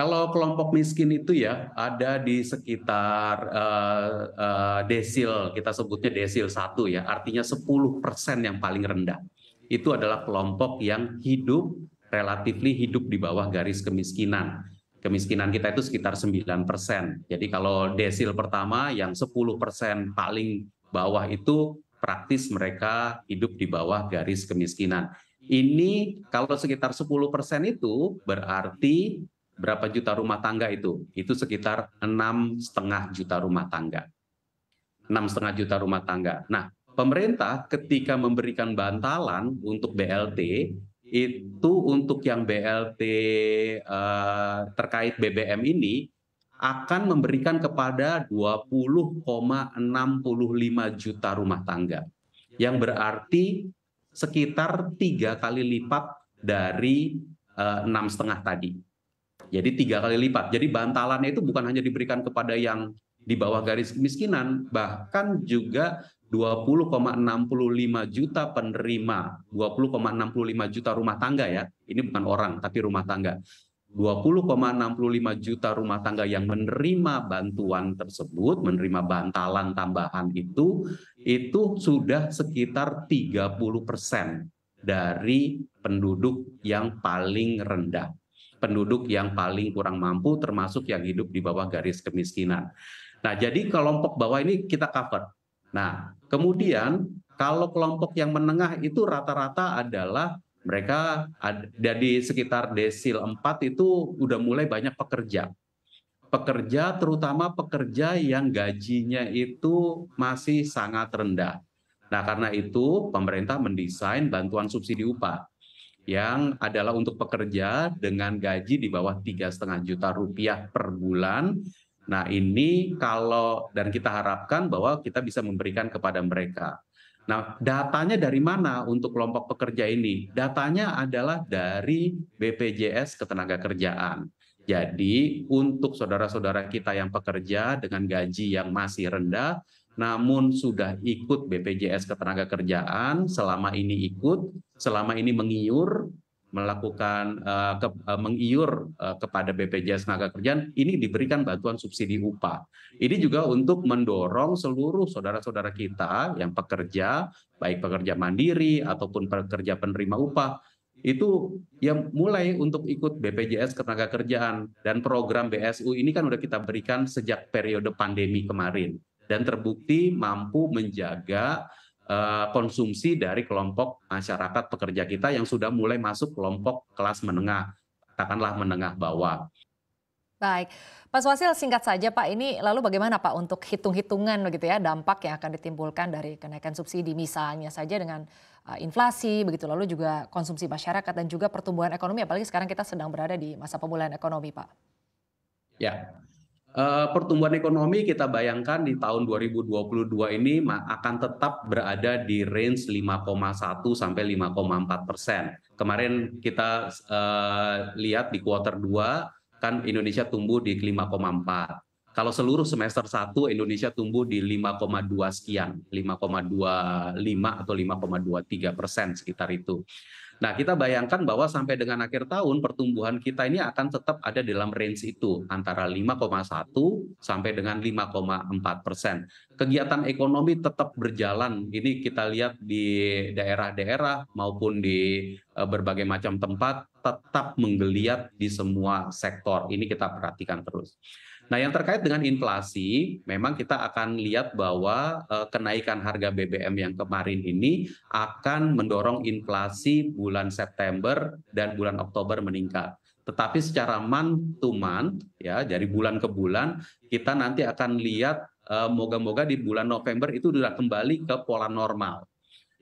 Kalau kelompok miskin itu ya ada di sekitar uh, uh, desil, kita sebutnya desil satu ya, artinya 10% yang paling rendah. Itu adalah kelompok yang hidup, relatifly hidup di bawah garis kemiskinan. Kemiskinan kita itu sekitar 9%. Jadi kalau desil pertama yang 10% paling bawah itu praktis mereka hidup di bawah garis kemiskinan. Ini kalau sekitar 10% itu berarti berapa juta rumah tangga itu? Itu sekitar enam setengah juta rumah tangga. Enam setengah juta rumah tangga. Nah, pemerintah ketika memberikan bantalan untuk BLT itu untuk yang BLT eh, terkait BBM ini akan memberikan kepada 20,65 juta rumah tangga yang berarti sekitar tiga kali lipat dari eh, enam setengah tadi. Jadi tiga kali lipat. Jadi bantalannya itu bukan hanya diberikan kepada yang di bawah garis kemiskinan, bahkan juga 20,65 juta penerima, 20,65 juta rumah tangga ya. Ini bukan orang tapi rumah tangga. 20,65 juta rumah tangga yang menerima bantuan tersebut, menerima bantalan tambahan itu, itu sudah sekitar 30 persen dari penduduk yang paling rendah penduduk yang paling kurang mampu termasuk yang hidup di bawah garis kemiskinan. Nah, jadi kelompok bawah ini kita cover. Nah, kemudian kalau kelompok yang menengah itu rata-rata adalah mereka ada di sekitar desil 4 itu udah mulai banyak pekerja. Pekerja terutama pekerja yang gajinya itu masih sangat rendah. Nah, karena itu pemerintah mendesain bantuan subsidi upah yang adalah untuk pekerja dengan gaji di bawah tiga setengah juta rupiah per bulan. Nah ini kalau dan kita harapkan bahwa kita bisa memberikan kepada mereka. Nah datanya dari mana untuk kelompok pekerja ini? Datanya adalah dari BPJS Ketenagakerjaan. Jadi untuk saudara-saudara kita yang pekerja dengan gaji yang masih rendah, namun sudah ikut BPJS Ketenagakerjaan, selama ini ikut, selama ini mengiur, melakukan uh, ke, uh, mengiur uh, kepada BPJS Tenaga Kerjaan ini diberikan bantuan subsidi upah. Ini juga untuk mendorong seluruh saudara-saudara kita yang pekerja baik pekerja mandiri ataupun pekerja penerima upah itu yang mulai untuk ikut BPJS Ketenagakerjaan dan program BSU ini kan sudah kita berikan sejak periode pandemi kemarin dan terbukti mampu menjaga eh, konsumsi dari kelompok masyarakat pekerja kita yang sudah mulai masuk kelompok kelas menengah, katakanlah menengah bawah. Baik, Pak Swasil singkat saja Pak, ini lalu bagaimana Pak untuk hitung-hitungan begitu ya dampak yang akan ditimbulkan dari kenaikan subsidi misalnya saja dengan eh, inflasi begitu lalu juga konsumsi masyarakat dan juga pertumbuhan ekonomi apalagi sekarang kita sedang berada di masa pemulihan ekonomi Pak. Ya, Uh, pertumbuhan ekonomi kita bayangkan di tahun 2022 ini akan tetap berada di range 5,1 sampai 5,4 persen. Kemarin kita uh, lihat di kuartal 2 kan Indonesia tumbuh di 5,4 kalau seluruh semester 1 Indonesia tumbuh di 5,2 sekian, 5,25 atau 5,23 persen sekitar itu. Nah, kita bayangkan bahwa sampai dengan akhir tahun pertumbuhan kita ini akan tetap ada dalam range itu antara 5,1 sampai dengan 5,4 persen. Kegiatan ekonomi tetap berjalan. Ini kita lihat di daerah-daerah maupun di eh, berbagai macam tempat tetap menggeliat di semua sektor. Ini kita perhatikan terus. Nah, yang terkait dengan inflasi, memang kita akan lihat bahwa eh, kenaikan harga BBM yang kemarin ini akan mendorong inflasi bulan September dan bulan Oktober meningkat. Tetapi secara month ya, dari bulan ke bulan kita nanti akan lihat eh, moga-moga di bulan November itu sudah kembali ke pola normal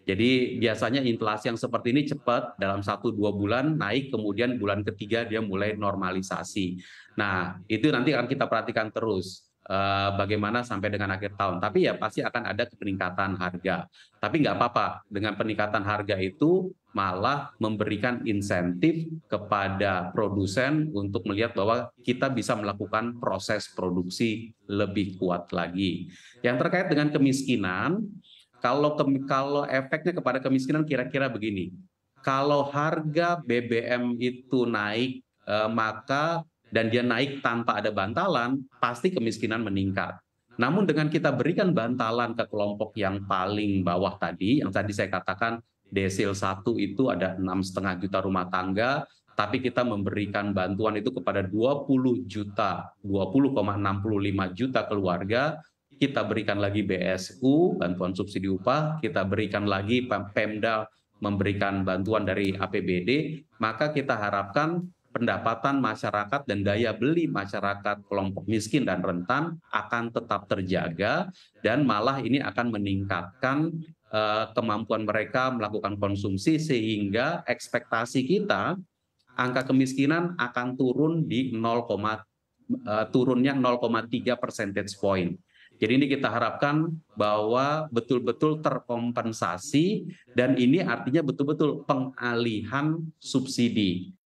jadi biasanya inflasi yang seperti ini cepat dalam 1-2 bulan naik, kemudian bulan ketiga dia mulai normalisasi. Nah itu nanti akan kita perhatikan terus eh, bagaimana sampai dengan akhir tahun. Tapi ya pasti akan ada peningkatan harga. Tapi nggak apa-apa, dengan peningkatan harga itu malah memberikan insentif kepada produsen untuk melihat bahwa kita bisa melakukan proses produksi lebih kuat lagi. Yang terkait dengan kemiskinan, kalau kalau efeknya kepada kemiskinan kira-kira begini. Kalau harga BBM itu naik eh, maka dan dia naik tanpa ada bantalan, pasti kemiskinan meningkat. Namun dengan kita berikan bantalan ke kelompok yang paling bawah tadi, yang tadi saya katakan desil satu itu ada enam setengah juta rumah tangga, tapi kita memberikan bantuan itu kepada 20 juta, 20,65 juta keluarga, kita berikan lagi BSU, bantuan subsidi upah, kita berikan lagi Pemda memberikan bantuan dari APBD, maka kita harapkan pendapatan masyarakat dan daya beli masyarakat kelompok miskin dan rentan akan tetap terjaga dan malah ini akan meningkatkan uh, kemampuan mereka melakukan konsumsi sehingga ekspektasi kita angka kemiskinan akan turun di 0, uh, eh, turunnya 0,3 percentage point. Jadi ini kita harapkan bahwa betul-betul terkompensasi dan ini artinya betul-betul pengalihan subsidi.